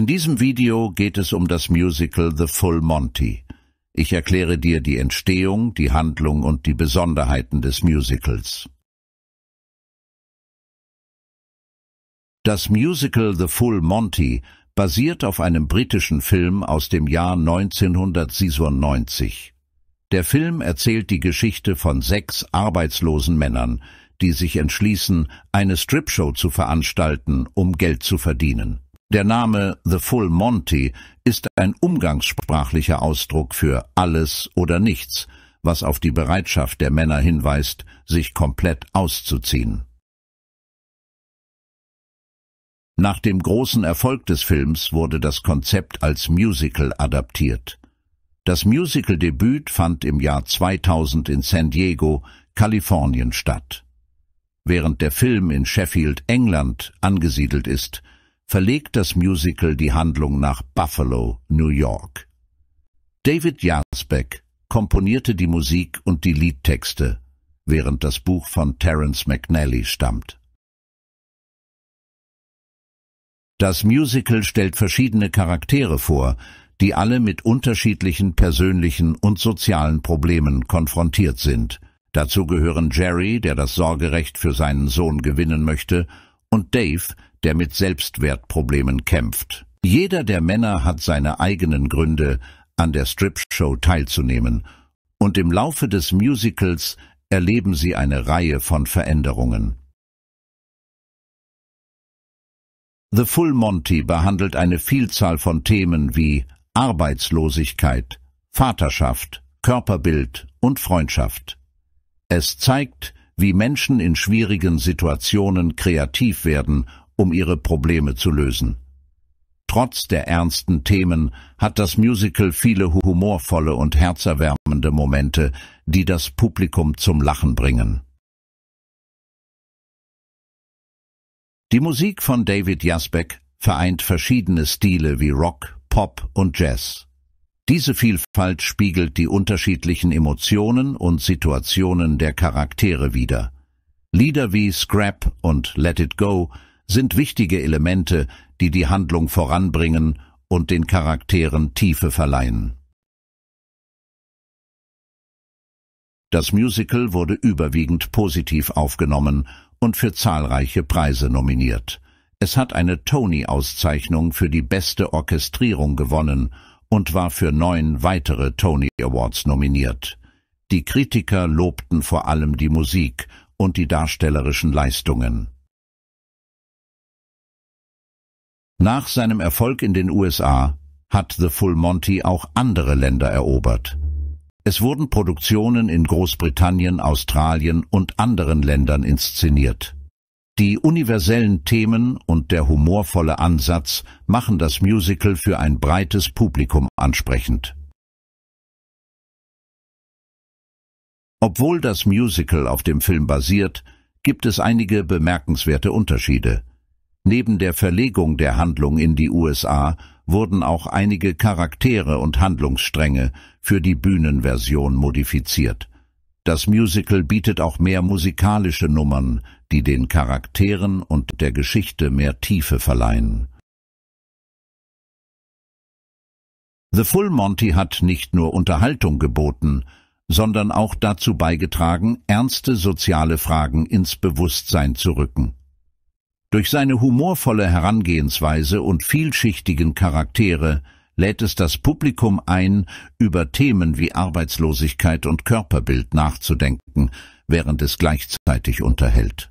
In diesem Video geht es um das Musical The Full Monty. Ich erkläre dir die Entstehung, die Handlung und die Besonderheiten des Musicals. Das Musical The Full Monty basiert auf einem britischen Film aus dem Jahr 1997. Der Film erzählt die Geschichte von sechs arbeitslosen Männern, die sich entschließen, eine Stripshow zu veranstalten, um Geld zu verdienen. Der Name The Full Monty ist ein umgangssprachlicher Ausdruck für alles oder nichts, was auf die Bereitschaft der Männer hinweist, sich komplett auszuziehen. Nach dem großen Erfolg des Films wurde das Konzept als Musical adaptiert. Das Musical-Debüt fand im Jahr 2000 in San Diego, Kalifornien statt. Während der Film in Sheffield, England angesiedelt ist, verlegt das Musical die Handlung nach Buffalo, New York. David Jansbeck komponierte die Musik und die Liedtexte, während das Buch von Terence McNally stammt. Das Musical stellt verschiedene Charaktere vor, die alle mit unterschiedlichen persönlichen und sozialen Problemen konfrontiert sind. Dazu gehören Jerry, der das Sorgerecht für seinen Sohn gewinnen möchte, und Dave, der mit Selbstwertproblemen kämpft. Jeder der Männer hat seine eigenen Gründe, an der Strip-Show teilzunehmen, und im Laufe des Musicals erleben sie eine Reihe von Veränderungen. The Full Monty behandelt eine Vielzahl von Themen wie Arbeitslosigkeit, Vaterschaft, Körperbild und Freundschaft. Es zeigt, wie Menschen in schwierigen Situationen kreativ werden um ihre Probleme zu lösen. Trotz der ernsten Themen hat das Musical viele humorvolle und herzerwärmende Momente, die das Publikum zum Lachen bringen. Die Musik von David Jasbeck vereint verschiedene Stile wie Rock, Pop und Jazz. Diese Vielfalt spiegelt die unterschiedlichen Emotionen und Situationen der Charaktere wider. Lieder wie Scrap und Let It Go sind wichtige Elemente, die die Handlung voranbringen und den Charakteren Tiefe verleihen. Das Musical wurde überwiegend positiv aufgenommen und für zahlreiche Preise nominiert. Es hat eine Tony-Auszeichnung für die beste Orchestrierung gewonnen und war für neun weitere Tony Awards nominiert. Die Kritiker lobten vor allem die Musik und die darstellerischen Leistungen. Nach seinem Erfolg in den USA hat The Full Monty auch andere Länder erobert. Es wurden Produktionen in Großbritannien, Australien und anderen Ländern inszeniert. Die universellen Themen und der humorvolle Ansatz machen das Musical für ein breites Publikum ansprechend. Obwohl das Musical auf dem Film basiert, gibt es einige bemerkenswerte Unterschiede. Neben der Verlegung der Handlung in die USA wurden auch einige Charaktere und Handlungsstränge für die Bühnenversion modifiziert. Das Musical bietet auch mehr musikalische Nummern, die den Charakteren und der Geschichte mehr Tiefe verleihen. The Full Monty hat nicht nur Unterhaltung geboten, sondern auch dazu beigetragen, ernste soziale Fragen ins Bewusstsein zu rücken. Durch seine humorvolle Herangehensweise und vielschichtigen Charaktere lädt es das Publikum ein, über Themen wie Arbeitslosigkeit und Körperbild nachzudenken, während es gleichzeitig unterhält.